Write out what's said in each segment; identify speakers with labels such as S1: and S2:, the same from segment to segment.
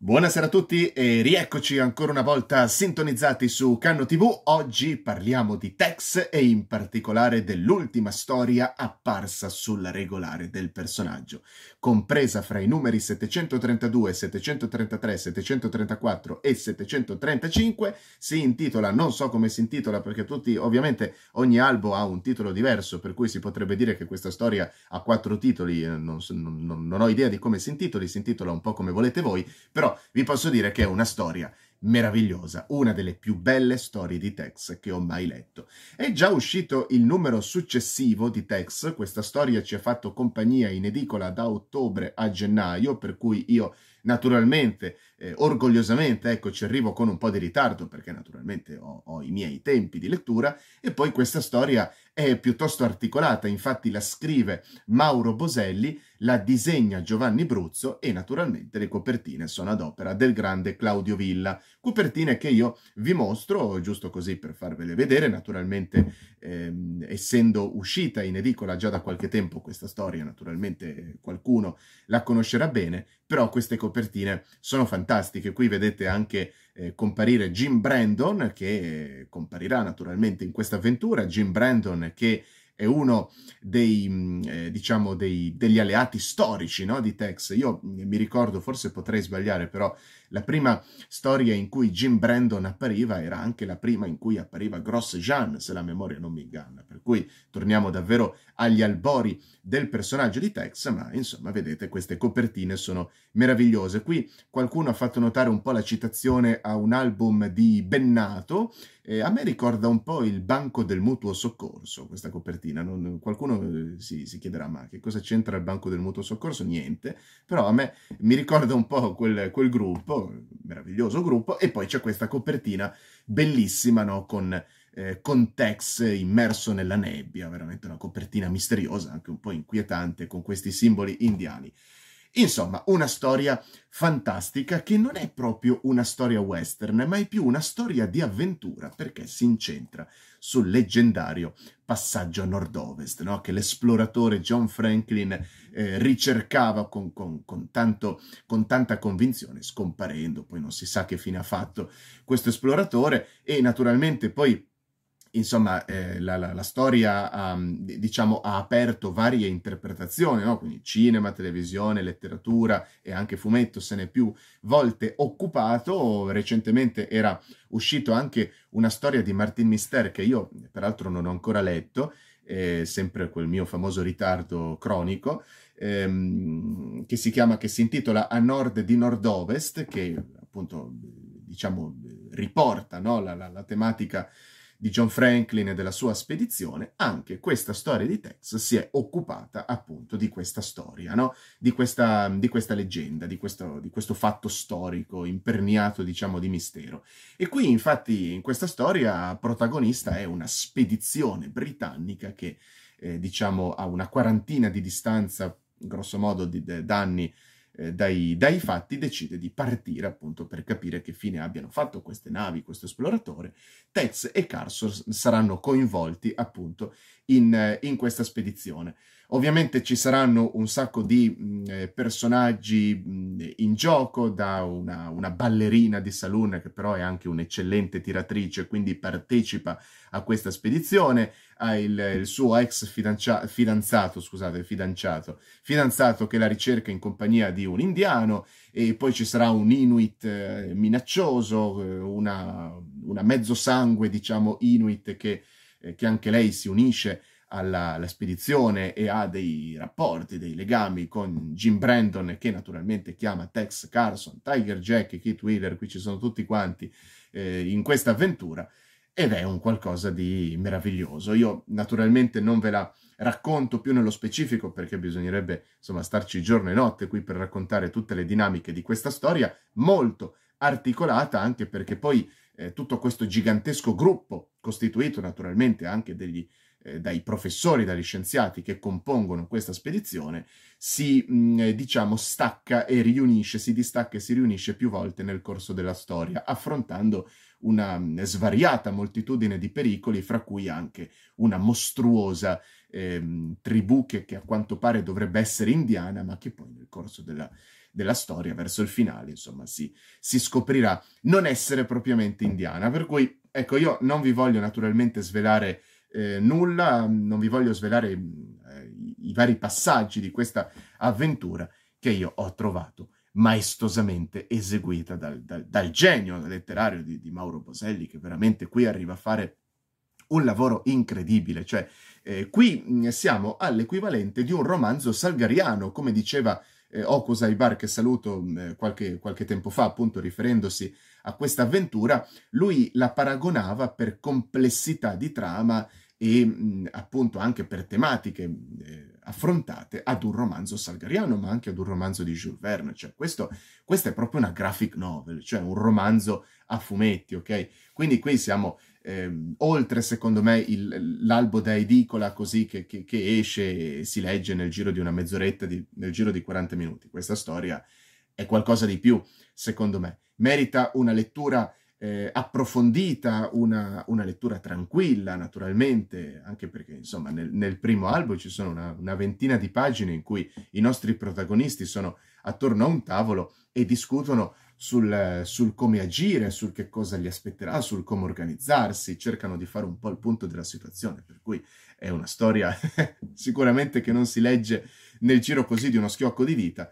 S1: Buonasera a tutti e rieccoci ancora una volta sintonizzati su Canno TV. Oggi parliamo di Tex e in particolare dell'ultima storia apparsa sulla regolare del personaggio, compresa fra i numeri 732, 733, 734 e 735. Si intitola, non so come si intitola perché tutti, ovviamente ogni albo ha un titolo diverso, per cui si potrebbe dire che questa storia ha quattro titoli, eh, non, non, non ho idea di come si intitoli, si intitola un po' come volete voi, però però vi posso dire che è una storia meravigliosa, una delle più belle storie di Tex che ho mai letto. È già uscito il numero successivo di Tex, questa storia ci ha fatto compagnia in edicola da ottobre a gennaio, per cui io naturalmente, eh, orgogliosamente, ecco, ci arrivo con un po' di ritardo perché naturalmente ho, ho, i miei tempi di lettura e poi questa storia è piuttosto articolata, infatti la scrive Mauro Boselli, la disegna Giovanni Bruzzo e naturalmente le copertine sono ad opera del grande Claudio Villa, Copertine che io vi mostro, giusto così per farvele vedere, naturalmente ehm, essendo uscita in edicola già da qualche tempo questa storia, naturalmente eh, qualcuno la conoscerà bene, però queste copertine sono fantastiche. Qui vedete anche eh, comparire Jim Brandon, che eh, comparirà naturalmente in questa avventura, Jim Brandon che è uno dei, mm, eh, diciamo dei, degli alleati storici no, di Tex. Io mi ricordo, forse potrei sbagliare, però la prima storia in cui Jim Brandon appariva era anche la prima in cui appariva Gross Jean, se la memoria non mi inganna. Per cui torniamo davvero agli albori del personaggio di Tex, ma insomma, vedete, queste copertine sono meravigliose. Qui qualcuno ha fatto notare un po' la citazione a un album di Bennato, eh, a me ricorda un po' il Banco del Mutuo Soccorso, questa copertina mattina. Non, qualcuno eh, si, si, chiederà: ma che cosa c'entra il banco del mutuo soccorso? Niente, però a me mi ricorda un po' quel, quel gruppo, meraviglioso gruppo, e poi c'è questa copertina bellissima no? con. Eh, con Tex immerso nella nebbia, veramente una copertina misteriosa, anche un po' inquietante, con questi simboli indiani. Insomma, una storia fantastica che non è proprio una storia western, ma è più una storia di avventura perché si incentra sul leggendario passaggio a nord-ovest, no? che l'esploratore John Franklin eh, ricercava con, con, con, tanto, con tanta convinzione, scomparendo, poi non si sa che fine ha fatto questo esploratore e naturalmente poi insomma, eh, la, la, la, storia um, diciamo, ha aperto varie interpretazioni, no? quindi cinema, televisione, letteratura e anche fumetto se ne è più volte occupato. Recentemente era uscito anche una storia di Martin Mister che io peraltro non ho ancora letto, eh, sempre quel mio famoso ritardo cronico, ehm, che, si chiama, che si intitola A Nord di Nord-Ovest, che appunto diciamo, riporta no? la, la tematica di John Franklin e della sua spedizione, anche questa storia di Tex si è occupata appunto di questa storia, no? di, questa, di, questa, leggenda, di questo, di questo fatto storico imperniato diciamo di mistero. E qui infatti in questa storia protagonista è una spedizione britannica che eh, diciamo a una quarantina di distanza grosso modo di, d'anni eh, dai, dai, fatti, decide di partire appunto per capire che fine abbiano fatto queste navi, questo esploratore. Tez e Carson saranno coinvolti appunto in, in questa spedizione. Ovviamente ci saranno un sacco di mh, eh, personaggi mh, in gioco, da una, una, ballerina di saloon che però è anche un'eccellente tiratrice, quindi partecipa a questa spedizione, ha il, il suo ex fidanza, fidanzato, scusate, fidanzato, fidanzato che la ricerca in compagnia di un indiano e poi ci sarà un inuit eh, minaccioso, eh, una, una mezzosangue, diciamo, inuit che, eh, che anche lei si unisce alla, alla, spedizione e ha dei rapporti, dei legami con Jim Brandon che naturalmente chiama Tex Carson, Tiger Jack e Keith Wheeler, qui ci sono tutti quanti eh, in questa avventura ed è un qualcosa di meraviglioso. Io naturalmente non ve la racconto più nello specifico perché bisognerebbe insomma starci giorno e notte qui per raccontare tutte le dinamiche di questa storia molto articolata anche perché poi eh, tutto questo gigantesco gruppo costituito naturalmente anche degli eh, dai professori, dagli scienziati che compongono questa spedizione, si eh, diciamo stacca e riunisce, si distacca e si riunisce più volte nel corso della storia, affrontando una svariata moltitudine di pericoli, fra cui anche una mostruosa eh, tribù che, che, a quanto pare dovrebbe essere indiana, ma che poi nel corso della, della storia, verso il finale, insomma, si, si scoprirà non essere propriamente indiana. Per cui, ecco, io non vi voglio naturalmente svelare eh, nulla, mm, non vi voglio svelare mm, eh, i vari passaggi di questa avventura che io ho trovato maestosamente eseguita dal, dal, dal genio letterario di, di, Mauro Boselli, che veramente qui arriva a fare un lavoro incredibile, cioè eh, qui mm, siamo all'equivalente di un romanzo salgariano, come diceva eh, Oko Zaibar, che saluto mm, eh, qualche, qualche, tempo fa, appunto riferendosi a questa avventura, lui la paragonava per complessità di trama e mh, mm, appunto anche per tematiche mm, eh, affrontate ad un romanzo salgariano, ma anche ad un romanzo di Jules Verne. Cioè, questo, questa è proprio una graphic novel, cioè un romanzo a fumetti, ok? Quindi qui siamo eh, oltre secondo me il, l'albo da edicola così che, che, che, esce e si legge nel giro di una mezz'oretta, di, nel giro di 40 minuti. Questa storia è qualcosa di più, secondo me. Merita una lettura eh, approfondita, una, una, lettura tranquilla, naturalmente, anche perché insomma nel, nel primo albo ci sono una, una, ventina di pagine in cui i nostri protagonisti sono attorno a un tavolo e discutono sul, sul, come agire, sul che cosa gli aspetterà, sul come organizzarsi, cercano di fare un po' il punto della situazione, per cui è una storia sicuramente che non si legge nel giro così di uno schiocco di vita,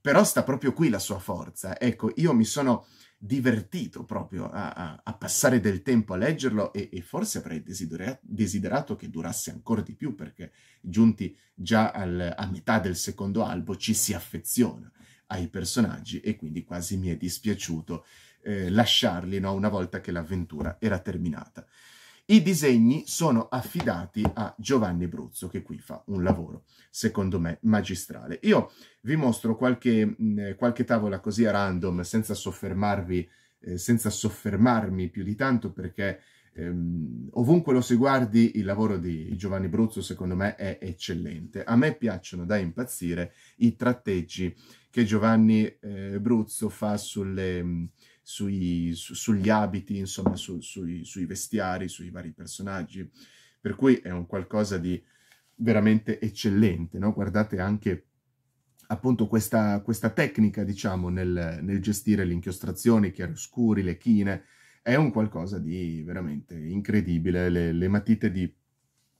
S1: però sta proprio qui la sua forza. Ecco, io mi sono divertito proprio a, a, a passare del tempo a leggerlo e, e forse avrei desiderato, desiderato, che durasse ancora di più perché giunti già al, a metà del secondo albo ci si affeziona ai personaggi e quindi quasi mi è dispiaciuto eh, lasciarli no, una volta che l'avventura era terminata. I disegni sono affidati a Giovanni Bruzzo, che qui fa un lavoro, secondo me, magistrale. Io vi mostro qualche, mh, qualche tavola così a random, senza soffermarvi, eh, senza soffermarmi più di tanto, perché ehm, ovunque lo si guardi, il lavoro di Giovanni Bruzzo secondo me è eccellente. A me piacciono da impazzire i tratteggi che Giovanni eh, Bruzzo fa sulle, mm, sui, su, sugli abiti, insomma, su, sui, sui, vestiari, sui vari personaggi. Per cui è un qualcosa di veramente eccellente, no? Guardate anche appunto questa, questa tecnica, diciamo, nel, nel gestire le inchiostrazioni, i chiaroscuri, le chine, è un qualcosa di veramente incredibile, le, le matite di,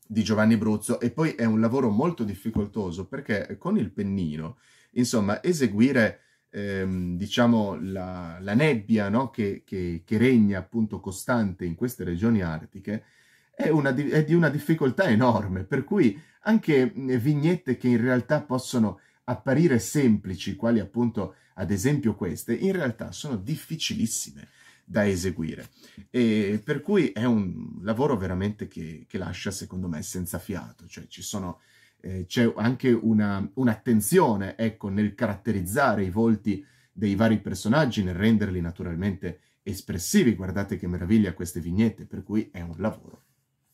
S1: di, Giovanni Bruzzo e poi è un lavoro molto difficoltoso perché con il pennino, insomma, eseguire ehm, diciamo la, la nebbia no? che, che, che, regna appunto costante in queste regioni artiche è, una, è di una difficoltà enorme, per cui anche vignette che in realtà possono apparire semplici, quali appunto ad esempio queste, in realtà sono difficilissime da eseguire. E per cui è un lavoro veramente che, che lascia, secondo me, senza fiato, cioè ci sono eh, c'è anche una, un'attenzione ecco, nel caratterizzare i volti dei vari personaggi, nel renderli naturalmente espressivi. Guardate che meraviglia queste vignette, per cui è un lavoro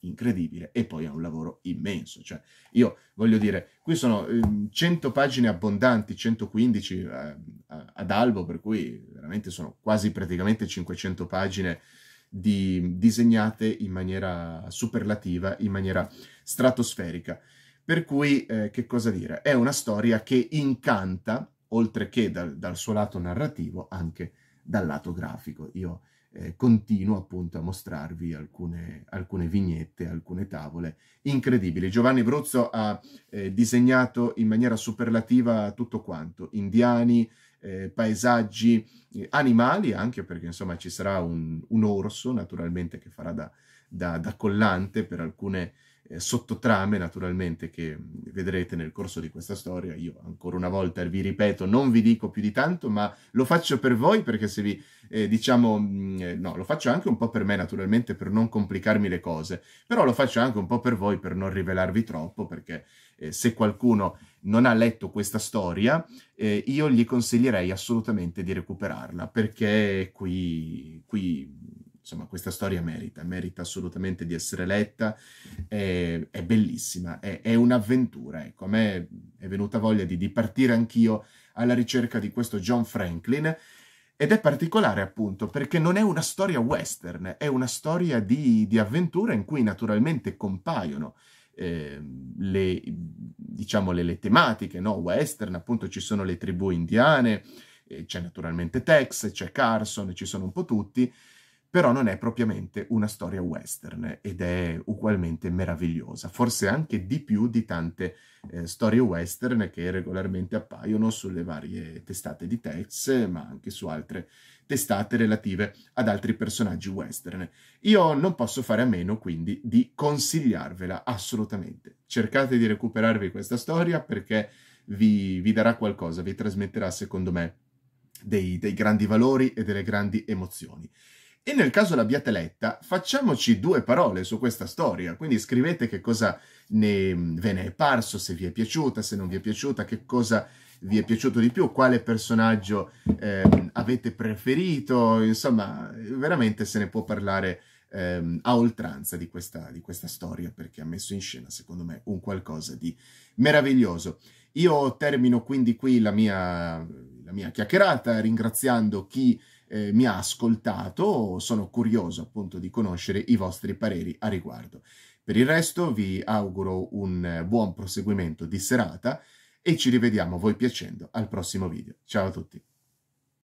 S1: incredibile e poi è un lavoro immenso. Cioè, io voglio dire, qui sono 100 ehm, pagine abbondanti, 115 eh, ad albo, per cui veramente sono quasi praticamente 500 pagine di, disegnate in maniera superlativa, in maniera stratosferica. Per cui, eh, che cosa dire? È una storia che incanta, oltre che dal, dal suo lato narrativo, anche dal lato grafico. Io eh, continuo appunto a mostrarvi alcune, alcune, vignette, alcune tavole incredibili. Giovanni Bruzzo ha eh, disegnato in maniera superlativa tutto quanto, indiani, eh, paesaggi eh, animali, anche perché insomma ci sarà un, un orso naturalmente che farà da, da, da collante per alcune eh, sottotrame naturalmente che vedrete nel corso di questa storia. Io ancora una volta vi ripeto, non vi dico più di tanto, ma lo faccio per voi perché se vi eh, diciamo, mh, mm, eh, no, lo faccio anche un po' per me naturalmente per non complicarmi le cose, però lo faccio anche un po' per voi per non rivelarvi troppo perché eh, se qualcuno non ha letto questa storia, eh, io gli consiglierei assolutamente di recuperarla perché qui, qui, insomma, questa storia merita, merita assolutamente di essere letta, è, è bellissima, è, è, un'avventura. Ecco, a me è venuta voglia di, di partire anch'io alla ricerca di questo John Franklin. Ed è particolare appunto perché non è una storia western, è una storia di, di avventura in cui naturalmente compaiono eh, le, diciamo, le, le tematiche no? western, appunto ci sono le tribù indiane, eh, c'è naturalmente Tex, c'è Carson, ci sono un po' tutti, però non è propriamente una storia western ed è ugualmente meravigliosa, forse anche di più di tante eh, storie western che regolarmente appaiono sulle varie testate di Tex, ma anche su altre testate relative ad altri personaggi western. Io non posso fare a meno quindi di consigliarvela assolutamente. Cercate di recuperarvi questa storia perché vi, vi darà qualcosa, vi trasmetterà secondo me dei, dei grandi valori e delle grandi emozioni. E nel caso l'abbiate letta, facciamoci due parole su questa storia, quindi scrivete che cosa ne, ve ne è parso, se vi è piaciuta, se non vi è piaciuta, che cosa vi è piaciuto di più, quale personaggio eh, avete preferito, insomma, veramente se ne può parlare eh, a oltranza di questa, di questa storia perché ha messo in scena, secondo me, un qualcosa di meraviglioso. Io termino quindi qui la mia, la mia chiacchierata ringraziando chi eh, mi ha ascoltato, sono curioso appunto di conoscere i vostri pareri a riguardo. Per il resto vi auguro un eh, buon proseguimento di serata e ci rivediamo voi piacendo al prossimo video. Ciao a tutti!